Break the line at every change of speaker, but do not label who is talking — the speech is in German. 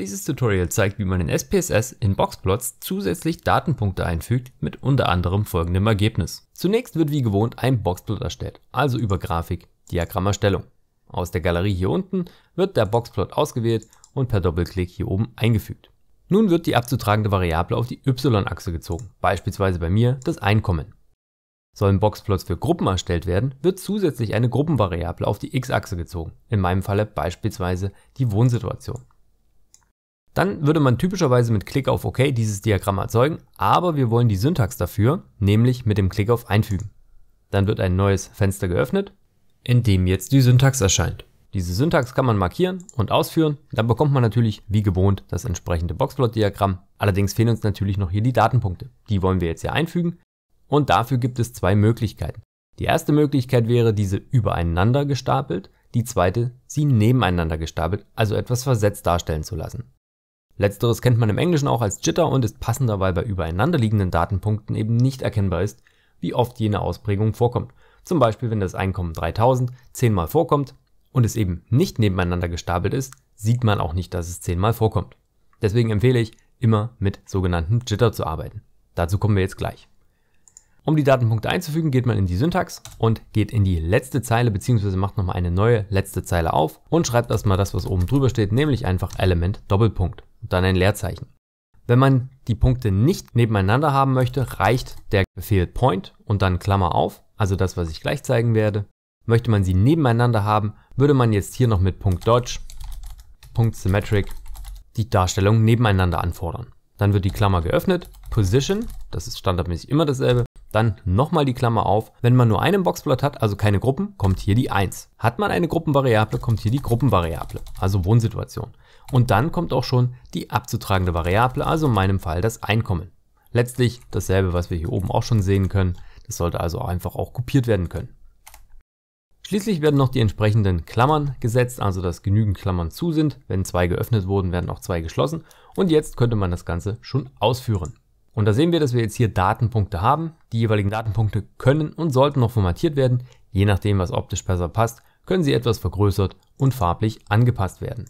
Dieses Tutorial zeigt, wie man in SPSS in Boxplots zusätzlich Datenpunkte einfügt mit unter anderem folgendem Ergebnis. Zunächst wird wie gewohnt ein Boxplot erstellt, also über Grafik, Diagrammerstellung. Aus der Galerie hier unten wird der Boxplot ausgewählt und per Doppelklick hier oben eingefügt. Nun wird die abzutragende Variable auf die y-Achse gezogen, beispielsweise bei mir das Einkommen. Sollen Boxplots für Gruppen erstellt werden, wird zusätzlich eine Gruppenvariable auf die x-Achse gezogen, in meinem Falle beispielsweise die Wohnsituation. Dann würde man typischerweise mit Klick auf OK dieses Diagramm erzeugen, aber wir wollen die Syntax dafür, nämlich mit dem Klick auf Einfügen. Dann wird ein neues Fenster geöffnet, in dem jetzt die Syntax erscheint. Diese Syntax kann man markieren und ausführen. Dann bekommt man natürlich, wie gewohnt, das entsprechende Boxplot-Diagramm. Allerdings fehlen uns natürlich noch hier die Datenpunkte. Die wollen wir jetzt hier einfügen. Und dafür gibt es zwei Möglichkeiten. Die erste Möglichkeit wäre diese übereinander gestapelt. Die zweite, sie nebeneinander gestapelt, also etwas versetzt darstellen zu lassen. Letzteres kennt man im Englischen auch als Jitter und ist passender, weil bei übereinanderliegenden Datenpunkten eben nicht erkennbar ist, wie oft jene Ausprägung vorkommt. Zum Beispiel, wenn das Einkommen 3000 zehnmal vorkommt und es eben nicht nebeneinander gestapelt ist, sieht man auch nicht, dass es zehnmal vorkommt. Deswegen empfehle ich, immer mit sogenannten Jitter zu arbeiten. Dazu kommen wir jetzt gleich. Um die Datenpunkte einzufügen, geht man in die Syntax und geht in die letzte Zeile bzw. macht nochmal eine neue letzte Zeile auf und schreibt erstmal das, was oben drüber steht, nämlich einfach Element Doppelpunkt und dann ein Leerzeichen. Wenn man die Punkte nicht nebeneinander haben möchte, reicht der Befehl Point und dann Klammer auf, also das, was ich gleich zeigen werde. Möchte man sie nebeneinander haben, würde man jetzt hier noch mit Punkt Dodge, Punkt Symmetric die Darstellung nebeneinander anfordern. Dann wird die Klammer geöffnet, Position, das ist standardmäßig immer dasselbe, dann nochmal die Klammer auf. Wenn man nur einen Boxplot hat, also keine Gruppen, kommt hier die 1. Hat man eine Gruppenvariable, kommt hier die Gruppenvariable, also Wohnsituation. Und dann kommt auch schon die abzutragende Variable, also in meinem Fall das Einkommen. Letztlich dasselbe, was wir hier oben auch schon sehen können. Das sollte also einfach auch kopiert werden können. Schließlich werden noch die entsprechenden Klammern gesetzt, also dass genügend Klammern zu sind. Wenn zwei geöffnet wurden, werden auch zwei geschlossen. Und jetzt könnte man das Ganze schon ausführen. Und da sehen wir, dass wir jetzt hier Datenpunkte haben. Die jeweiligen Datenpunkte können und sollten noch formatiert werden. Je nachdem, was optisch besser passt, können sie etwas vergrößert und farblich angepasst werden.